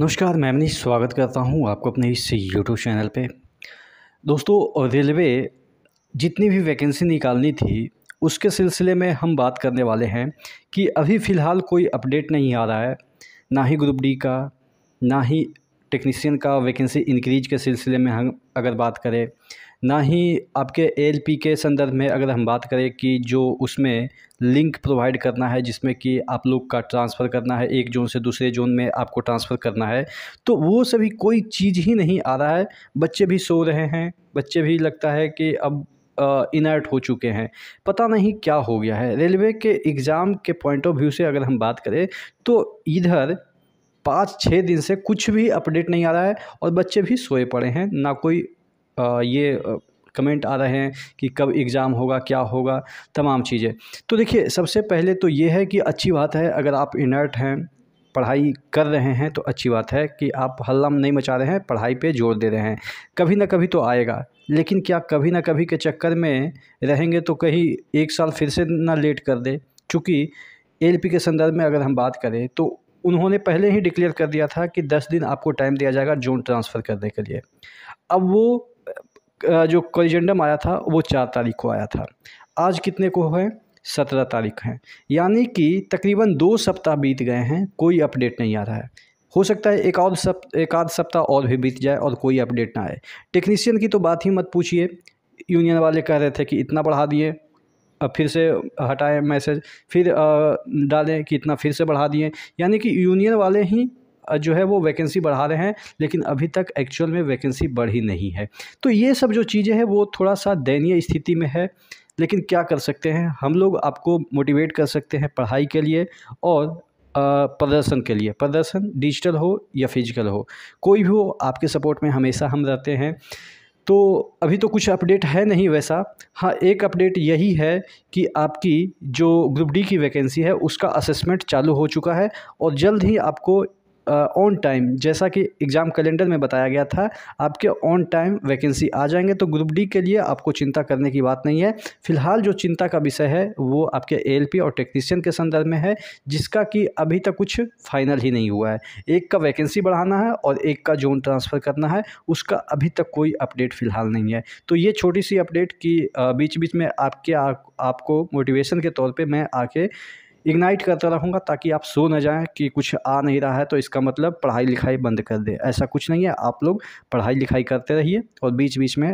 नमस्कार मैं मनीष स्वागत करता हूं आपको अपने इस यूट्यूब चैनल पे दोस्तों रेलवे जितनी भी वैकेंसी निकालनी थी उसके सिलसिले में हम बात करने वाले हैं कि अभी फ़िलहाल कोई अपडेट नहीं आ रहा है ना ही ग्रुप डी का ना ही टेक्नीसियन का वैकेंसी इंक्रीज के सिलसिले में हम अगर बात करें ना ही आपके एल पी के संदर्भ में अगर हम बात करें कि जो उसमें लिंक प्रोवाइड करना है जिसमें कि आप लोग का ट्रांसफ़र करना है एक जोन से दूसरे जोन में आपको ट्रांसफ़र करना है तो वो सभी कोई चीज़ ही नहीं आ रहा है बच्चे भी सो रहे हैं बच्चे भी लगता है कि अब इनर्ट हो चुके हैं पता नहीं क्या हो गया है रेलवे के एग्ज़ाम के पॉइंट ऑफ व्यू से अगर हम बात करें तो इधर पाँच छः दिन से कुछ भी अपडेट नहीं आ रहा है और बच्चे भी सोए पड़े हैं ना कोई ये कमेंट आ रहे हैं कि कब एग्ज़ाम होगा क्या होगा तमाम चीज़ें तो देखिए सबसे पहले तो ये है कि अच्छी बात है अगर आप इनर्ट हैं पढ़ाई कर रहे हैं तो अच्छी बात है कि आप हल्लम नहीं मचा रहे हैं पढ़ाई पे जोर दे रहे हैं कभी ना कभी तो आएगा लेकिन क्या कभी ना कभी के चक्कर में रहेंगे तो कहीं एक साल फिर से ना लेट कर दे चूँकि एल के संदर्भ में अगर हम बात करें तो उन्होंने पहले ही डिक्लेयर कर दिया था कि दस दिन आपको टाइम दिया जाएगा जोन ट्रांसफ़र करने के लिए अब वो जो कलजेंडम आया था वो चार तारीख को आया था आज कितने को है सत्रह तारीख है यानी कि तकरीबन दो सप्ताह बीत गए हैं कोई अपडेट नहीं आ रहा है हो सकता है एक और सप एक आध सप्ताह और भी बीत जाए और कोई अपडेट ना आए टेक्नीशियन की तो बात ही मत पूछिए यूनियन वाले कह रहे थे कि इतना बढ़ा दिए अब फिर से हटाएं मैसेज फिर डालें कि इतना फिर से बढ़ा दिए यानी कि यूनियन वाले ही जो है वो वैकेंसी बढ़ा रहे हैं लेकिन अभी तक एक्चुअल में वैकेंसी बढ़ी नहीं है तो ये सब जो चीज़ें हैं वो थोड़ा सा दयनीय स्थिति में है लेकिन क्या कर सकते हैं हम लोग आपको मोटिवेट कर सकते हैं पढ़ाई के लिए और प्रदर्शन के लिए प्रदर्शन डिजिटल हो या फिजिकल हो कोई भी हो आपके सपोर्ट में हमेशा हम रहते हैं तो अभी तो कुछ अपडेट है नहीं वैसा हाँ एक अपडेट यही है कि आपकी जो ग्रुप डी की वैकेंसी है उसका असेसमेंट चालू हो चुका है और जल्द ही आपको ऑन टाइम जैसा कि एग्ज़ाम कैलेंडर में बताया गया था आपके ऑन टाइम वैकेंसी आ जाएंगे तो ग्रुप डी के लिए आपको चिंता करने की बात नहीं है फिलहाल जो चिंता का विषय है वो आपके एलपी और टेक्नीशियन के संदर्भ में है जिसका कि अभी तक कुछ फाइनल ही नहीं हुआ है एक का वैकेंसी बढ़ाना है और एक का जोन ट्रांसफ़र करना है उसका अभी तक कोई अपडेट फ़िलहाल नहीं है तो ये छोटी सी अपडेट कि बीच बीच में आपके आ, आपको मोटिवेशन के तौर पर मैं आके इग्नाइट करता रहूँगा ताकि आप सो न जाएं कि कुछ आ नहीं रहा है तो इसका मतलब पढ़ाई लिखाई बंद कर दे ऐसा कुछ नहीं है आप लोग पढ़ाई लिखाई करते रहिए और बीच बीच में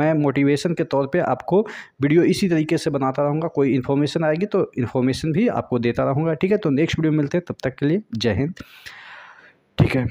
मैं मोटिवेशन के तौर पे आपको वीडियो इसी तरीके से बनाता रहूँगा कोई इन्फॉर्मेशन आएगी तो इन्फॉर्मेशन भी आपको देता रहूँगा ठीक है तो नेक्स्ट वीडियो मिलते हैं तब तक के लिए जय हिंद ठीक है